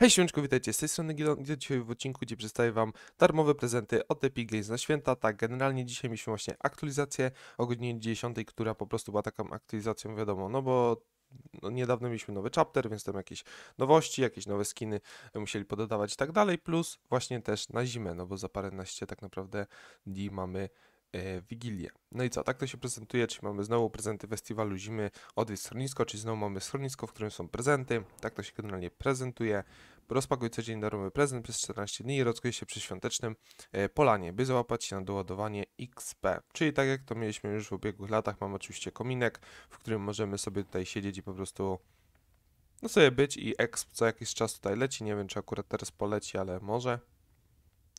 Hej Siemeczko, witajcie, z tej strony Gilon dzisiaj w odcinku, gdzie przedstawię Wam darmowe prezenty od Epic Games na święta. Tak, generalnie dzisiaj mieliśmy właśnie aktualizację o godzinie 10, która po prostu była taką aktualizacją, wiadomo, no bo no, niedawno mieliśmy nowy chapter, więc tam jakieś nowości, jakieś nowe skiny musieli pododawać i tak dalej, plus właśnie też na zimę, no bo za paręnaście tak naprawdę dni mamy E, Wigilię. No i co, tak to się prezentuje, Czy mamy znowu prezenty festiwalu zimy, odwiedź schronisko, Czy znowu mamy schronisko, w którym są prezenty, tak to się generalnie prezentuje. Rozpakuj codziennie darmowy prezent przez 14 dni i rozkryj się przy świątecznym e, polanie, by załapać się na doładowanie XP. Czyli tak jak to mieliśmy już w ubiegłych latach, mamy oczywiście kominek, w którym możemy sobie tutaj siedzieć i po prostu no sobie być i exp co jakiś czas tutaj leci, nie wiem czy akurat teraz poleci, ale może.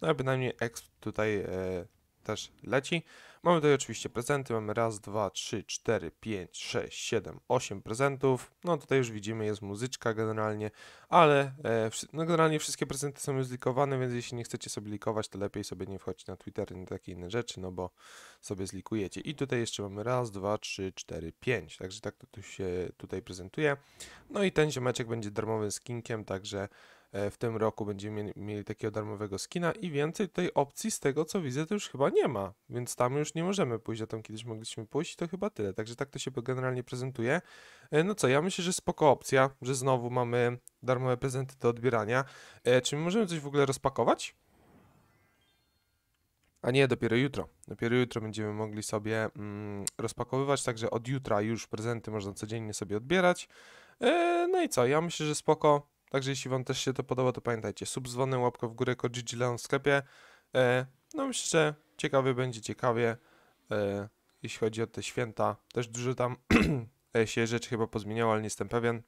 No a bynajmniej exp tutaj... Yy, też leci. Mamy tutaj oczywiście prezenty, mamy raz, dwa, trzy, cztery, pięć, sześć, siedem, osiem prezentów. No tutaj już widzimy, jest muzyczka generalnie, ale e, no generalnie wszystkie prezenty są już likowane, więc jeśli nie chcecie sobie likować, to lepiej sobie nie wchodzić na Twitter i takie inne rzeczy, no bo sobie zlikujecie. I tutaj jeszcze mamy raz, dwa, trzy, cztery, pięć, także tak to tu się tutaj prezentuje. No i ten ziomeczek będzie darmowym skinkiem, także E, w tym roku będziemy mieli, takiego darmowego skina i więcej tej opcji z tego co widzę to już chyba nie ma, więc tam już nie możemy pójść, a tam kiedyś mogliśmy pójść i to chyba tyle, także tak to się generalnie prezentuje. E, no co, ja myślę, że spoko opcja, że znowu mamy darmowe prezenty do odbierania. E, czy my możemy coś w ogóle rozpakować? A nie, dopiero jutro. Dopiero jutro będziemy mogli sobie mm, rozpakowywać, także od jutra już prezenty można codziennie sobie odbierać. Yy, no i co, ja myślę, że spoko. Także jeśli Wam też się to podoba, to pamiętajcie, sub dzwony, łapka w górę, kod Leon w sklepie. E, no myślę, że ciekawie będzie ciekawie, e, jeśli chodzi o te święta. Też dużo tam e, się rzeczy chyba pozmieniało, ale nie jestem pewien.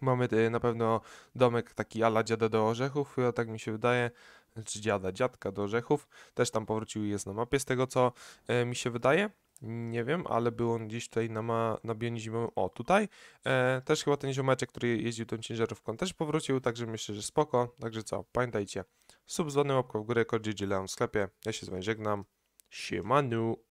Mamy e, na pewno domek taki ala dziada do orzechów, chyba tak mi się wydaje, czy znaczy dziada, dziadka do orzechów. Też tam powrócił i jest na mapie z tego, co e, mi się wydaje. Nie wiem, ale był on gdzieś tutaj na, ma, na Bionizimowym. O, tutaj. E, też chyba ten ziomeczek, który jeździł tą ciężarówką, też powrócił, także myślę, że spoko. Także co, pamiętajcie, sub z ładnym w górę, kod w sklepie. Ja się z wami żegnam. Siemanu!